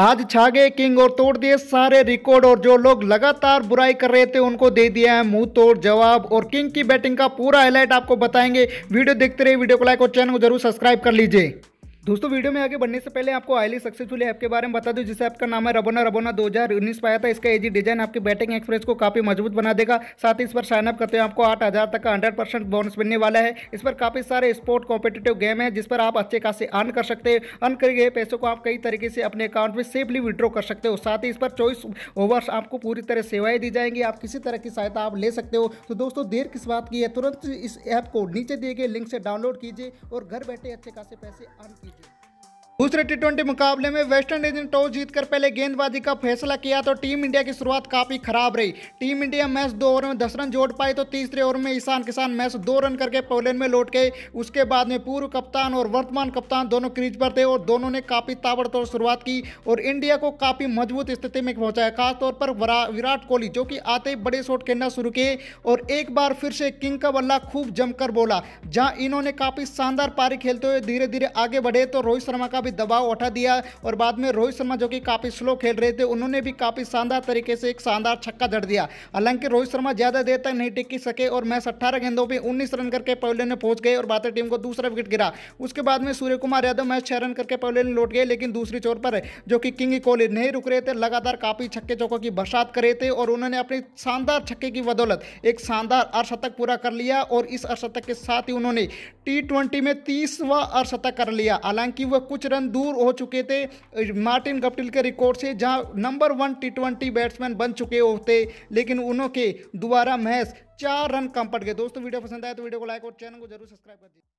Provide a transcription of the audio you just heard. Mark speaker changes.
Speaker 1: आज छागे किंग और तोड़ दिए सारे रिकॉर्ड और जो लोग लगातार बुराई कर रहे थे उनको दे दिया है मुंह तोड़ जवाब और किंग की बैटिंग का पूरा हाईलाइट आपको बताएंगे वीडियो देखते रहे वीडियो को लाइक और चैनल को जरूर सब्सक्राइब कर लीजिए दोस्तों वीडियो में आगे बढ़ने से पहले आपको आयली सक्सेसफुल ऐप के बारे में बता दूं जिसे आपका नाम है रबोना रबोना 2019 पाया था इसका एजी डिजाइन आपके बैटिंग एक्सप्रेस को काफ़ी मजबूत बना देगा साथ ही इस पर साइनअप करते हैं आपको आठ हज़ार तक का 100 परसेंट बोनस मिलने वाला है इस पर काफ़ी सारे स्पोर्ट कॉम्पिटेटिव गेम है जिस पर आप अच्छे खासे अर्न कर सकते हैं अर्न करे गए पैसों को आप कई तरीके से अपने अकाउंट में सेफली विड्रॉ कर सकते हो साथ ही इस पर चौबीस ओवर्स आपको पूरी तरह सेवाएँ दी जाएंगी आप किसी तरह की सहायता आप ले सकते हो तो दोस्तों देर किस बात की है तुरंत इस ऐप को नीचे दिए गए लिंक से डाउनलोड कीजिए और घर बैठे अच्छे खासे पैसे अर्न कीजिए do. दूसरे टी मुकाबले में वेस्टइंडीज ने टॉस जीतकर पहले गेंदबाजी का फैसला किया तो टीम इंडिया की शुरुआत काफी खराब रही टीम इंडिया मैच दो ओवर में दस रन जोड़ पाई तो तीसरे ओवर में ईशान किसान मैच दो रन करके पोलैंड में लौट गए उसके बाद में पूर्व कप्तान और वर्तमान कप्तान दोनों क्रीज पर थे और दोनों ने काफी ताबड़तोड़ शुरुआत की और इंडिया को काफी मजबूत स्थिति में पहुंचाया खासतौर पर विराट कोहली जो कि आते ही बड़े शॉट खेलना शुरू किए और एक बार फिर से किंग का बल्ला खूब जमकर बोला जहाँ इन्होंने काफी शानदार पारी खेलते हुए धीरे धीरे आगे बढ़े तो रोहित शर्मा का भी दबाव उठा दिया और बाद में रोहित शर्मा जो कि काफ़ी स्लो खेल रहे थे उन्होंने भी काफ़ी शानदार तरीके से एक शानदार छक्का जड़ दिया हालांकि रोहित शर्मा ज़्यादा देर तक नहीं टिकी सके और मैच अट्ठारह गेंदों पर उन्नीस रन करके पवेलियन में पहुंच गए और भारतीय टीम को दूसरा विकेट गिरा उसके बाद में सूर्य कुमार यादव मैच छह रन करके पवेलियन लौट गए लेकिन दूसरी चोर पर जो कि किंग कोहली नहीं रुक रहे थे लगातार काफ़ी छक्के चौकों की बरसात करे थे और उन्होंने अपनी शानदार छक्के की बदौलत एक शानदार अर्शतक पूरा कर लिया और इस अर्शतक के साथ ही उन्होंने टी में तीसवा अर्शतक कर लिया हालांकि वह कुछ रन दूर हो चुके थे मार्टिन गप्टिल के रिकॉर्ड से जहां नंबर वन टी बैट्समैन बन चुके होते लेकिन उनके दोबारा महज चार रन कम पड़ गए दोस्तों वीडियो पसंद आया तो वीडियो को लाइक और चैनल को जरूर सब्सक्राइब कर दीजिए